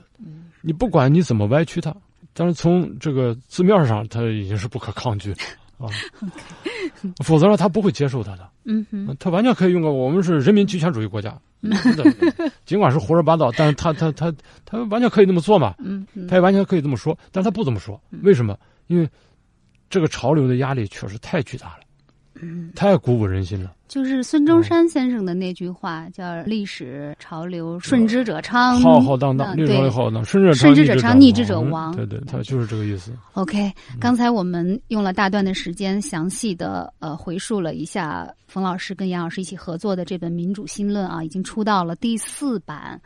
你不管你怎么歪曲它。但是从这个字面上，他已经是不可抗拒啊，(laughs) 否则呢，他不会接受他的。嗯哼，他完全可以用个我们是人民集权主义国家，尽管是胡说八道，但是他他他他完全可以那么做嘛。嗯，他也完全可以这么说，但他不这么说，为什么？因为这个潮流的压力确实太巨大了，太鼓舞人心了。就是孙中山先生的那句话，叫“历史潮流顺之者昌”。浩浩荡荡，对，浩荡顺之者昌，逆之者亡。对，对，他就是这个意思。OK，刚才我们用了大段的时间，详细的呃回述了一下冯老师跟杨老师一起合作的这本《民主新论》啊，已经出到了第四版。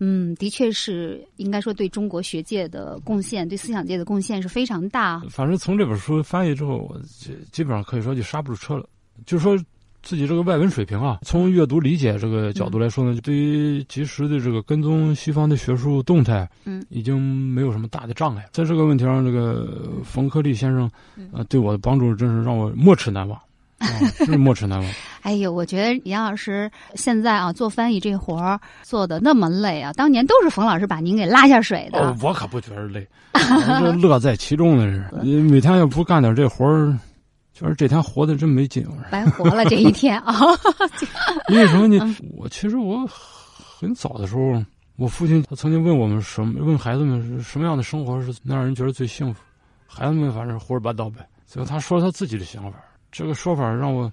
嗯，的确是应该说对中国学界的贡献，对思想界的贡献是非常大。反正从这本书翻译之后，我基本上可以说就刹不住车了，就是说。自己这个外文水平啊，从阅读理解这个角度来说呢，就对于及时的这个跟踪西方的学术动态，嗯，已经没有什么大的障碍。在这个问题上，这个冯克利先生啊，对我的帮助真是让我没齿难忘，(laughs) 真是没齿难忘。(laughs) 哎呦，我觉得杨老师现在啊做翻译这活儿做的那么累啊，当年都是冯老师把您给拉下水的。我可不觉得累，(laughs) 我乐在其中的是。你每天要不干点这活儿。就是这天活的真没劲，白活了这一天啊！(laughs) 为什么呢？我其实我很早的时候，我父亲他曾经问我们什么？问孩子们什么样的生活是能让人觉得最幸福？孩子们反正胡说八道呗。最后他说他自己的想法，这个说法让我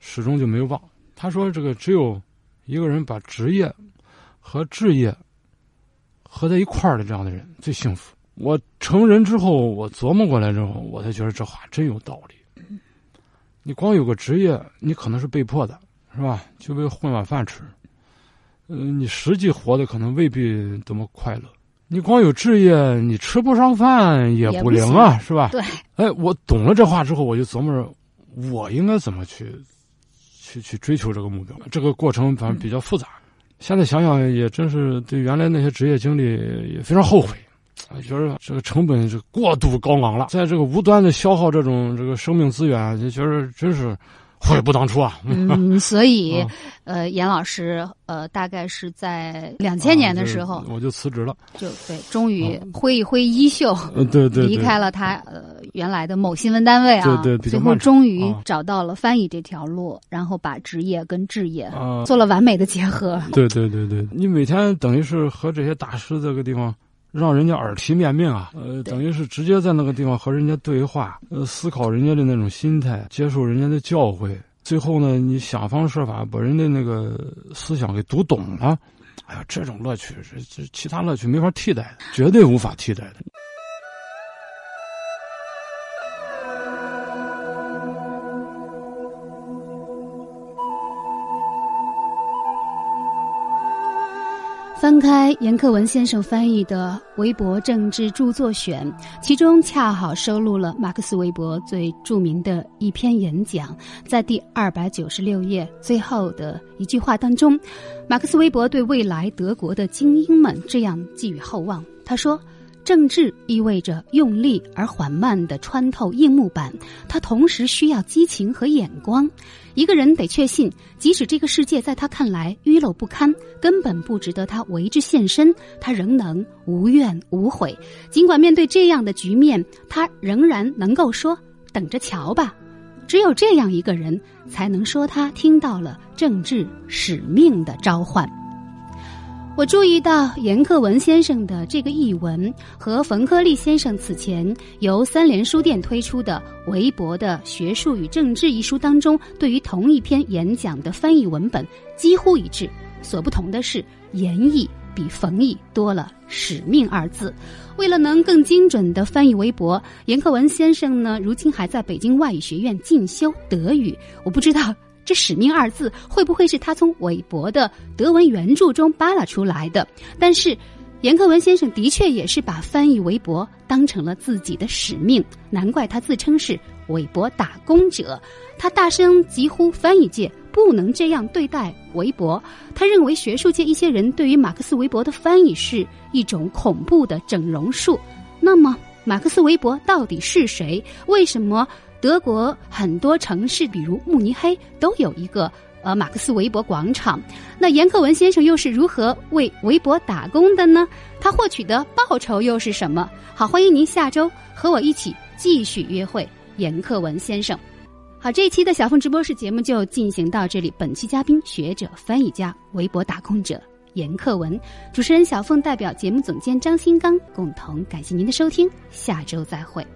始终就没有忘。他说这个只有一个人把职业和置业合在一块儿的这样的人最幸福。我成人之后，我琢磨过来之后，我才觉得这话真有道理。你光有个职业，你可能是被迫的，是吧？就为混碗饭吃。嗯，你实际活的可能未必多么快乐。你光有职业，你吃不上饭也不灵啊，是吧？对。哎，我懂了这话之后，我就琢磨着，我应该怎么去，去去追求这个目标。这个过程反正比较复杂。现在想想，也真是对原来那些职业经历也非常后悔。我觉得这个成本是过度高昂了，在这个无端的消耗这种这个生命资源，就觉得真是悔不当初啊！(laughs) 嗯，所以，呃，严老师，呃，大概是在两千年的时候，我就辞职了，就对，终于挥一挥衣袖，对对，离开了他呃原来的某新闻单位啊，对对，最后终于找到了翻译这条路，然后把职业跟置业做了完美的结合。对对对对，你每天等于是和这些大师这个地方。让人家耳提面命啊，呃，等于是直接在那个地方和人家对话，呃，思考人家的那种心态，接受人家的教诲，最后呢，你想方设法把人的那个思想给读懂了，哎呀，这种乐趣是是其他乐趣没法替代的，绝对无法替代的。翻开严克文先生翻译的《韦伯政治著作选》，其中恰好收录了马克思·韦伯最著名的一篇演讲。在第二百九十六页最后的一句话当中，马克思·韦伯对未来德国的精英们这样寄予厚望：“他说，政治意味着用力而缓慢的穿透硬木板，它同时需要激情和眼光。”一个人得确信，即使这个世界在他看来愚陋不堪，根本不值得他为之献身，他仍能无怨无悔。尽管面对这样的局面，他仍然能够说：“等着瞧吧。”只有这样一个人才能说他听到了政治使命的召唤。我注意到严克文先生的这个译文和冯克利先生此前由三联书店推出的《韦伯的学术与政治》一书当中，对于同一篇演讲的翻译文本几乎一致。所不同的是，严译比冯译多了“使命”二字。为了能更精准地翻译韦伯，严克文先生呢，如今还在北京外语学院进修德语。我不知道。这“使命”二字会不会是他从韦伯的德文原著中扒拉出来的？但是，严克文先生的确也是把翻译韦伯当成了自己的使命，难怪他自称是韦伯打工者。他大声疾呼，翻译界不能这样对待韦伯。他认为，学术界一些人对于马克思韦伯的翻译是一种恐怖的整容术。那么，马克思韦伯到底是谁？为什么？德国很多城市，比如慕尼黑，都有一个呃马克思韦伯广场。那严克文先生又是如何为韦伯打工的呢？他获取的报酬又是什么？好，欢迎您下周和我一起继续约会严克文先生。好，这一期的小凤直播室节目就进行到这里。本期嘉宾：学者、翻译家、韦伯打工者严克文。主持人小凤代表节目总监张新刚，共同感谢您的收听。下周再会。